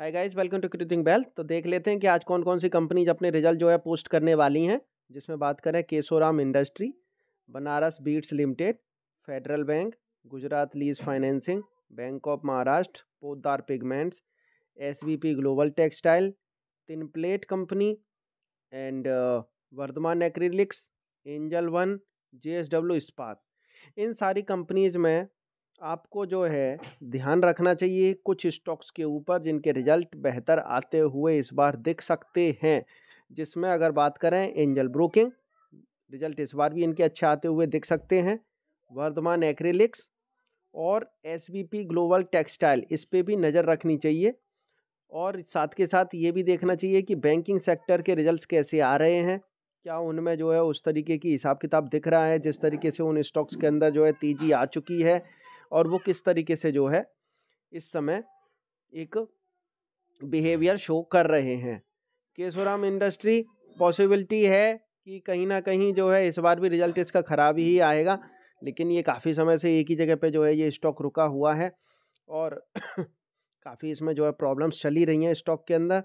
hi guys welcome to क्रिटिंग बेल तो देख लेते हैं कि आज कौन कौन सी कंपनीज अपने रिजल्ट जो है पोस्ट करने वाली हैं जिसमें बात करें Kesoram industry Banaras beads limited federal bank Gujarat lease financing bank of Maharashtra Podar pigments S global textile tin plate company and Vardhman acrylics angel one J Ispat इन सारी कंपनीज़ में आपको जो है ध्यान रखना चाहिए कुछ स्टॉक्स के ऊपर जिनके रिजल्ट बेहतर आते हुए इस बार दिख सकते हैं जिसमें अगर बात करें एंजल ब्रोकिंग रिजल्ट इस बार भी इनके अच्छे आते हुए दिख सकते हैं वर्धमान एक्रेलिक्स और एस ग्लोबल टेक्सटाइल इस पर भी नज़र रखनी चाहिए और साथ के साथ ये भी देखना चाहिए कि बैंकिंग सेक्टर के रिजल्ट्स कैसे आ रहे हैं क्या उनमें जो है उस तरीके की हिसाब किताब दिख रहा है जिस तरीके से उन स्टॉक्स के अंदर जो है तेज़ी आ चुकी है और वो किस तरीके से जो है इस समय एक बिहेवियर शो कर रहे हैं केसोराम इंडस्ट्री पॉसिबिलिटी है कि कहीं ना कहीं जो है इस बार भी रिजल्ट इसका ख़राब ही आएगा लेकिन ये काफ़ी समय से एक ही जगह पे जो है ये स्टॉक रुका हुआ है और काफ़ी इसमें जो है प्रॉब्लम्स चली रही हैं स्टॉक के अंदर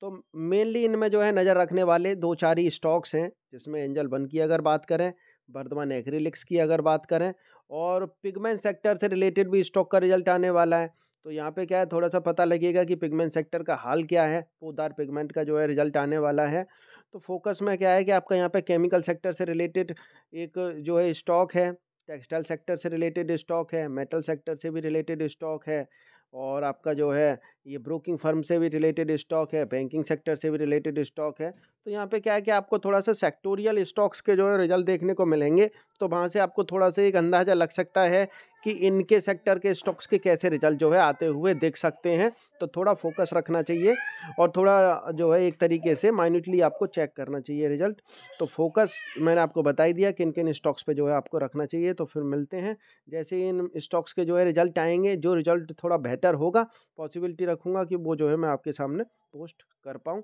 तो मेनली इनमें जो है नज़र रखने वाले दो चार ही स्टॉक्स हैं जिसमें एंजल वन की अगर बात करें वर्धमान एग्रीलिक्स की अगर बात करें और पिगमेंट सेक्टर से रिलेटेड भी स्टॉक का रिजल्ट आने वाला है तो यहाँ पे क्या है थोड़ा सा पता लगेगा कि पिगमेंट सेक्टर का हाल क्या है पोदार पिगमेंट का जो है रिजल्ट आने वाला है तो फोकस में क्या है कि आपका यहाँ पे केमिकल सेक्टर से रिलेटेड एक जो है स्टॉक है टेक्सटाइल सेक्टर से रिलेटेड स्टॉक है मेटल सेक्टर से भी रिलेटेड स्टॉक है और आपका जो है ये ब्रोकिंग फर्म से भी रिलेटेड स्टॉक है बैंकिंग सेक्टर से भी रिलेटेड स्टॉक है तो यहाँ पे क्या है कि आपको थोड़ा सा सेक्टोरियल स्टॉक्स के जो है रिजल्ट देखने को मिलेंगे तो वहाँ से आपको थोड़ा सा एक अंदाज़ा लग सकता है कि इनके सेक्टर के स्टॉक्स के कैसे रिजल्ट जो है आते हुए देख सकते हैं तो थोड़ा फोकस रखना चाहिए और थोड़ा जो है एक तरीके से माइन्यूटली आपको चेक करना चाहिए रिजल्ट तो फोकस मैंने आपको बता ही दिया किन किन स्टॉक्स पे जो है आपको रखना चाहिए तो फिर मिलते हैं जैसे इन स्टॉक्स के जो है रिजल्ट आएंगे जो रिजल्ट थोड़ा बेहतर होगा पॉसिबिलिटी रखूँगा कि वो जो है मैं आपके सामने पोस्ट कर पाऊँ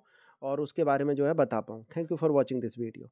और उसके बारे में जो है बता पाऊँ thank you for watching this video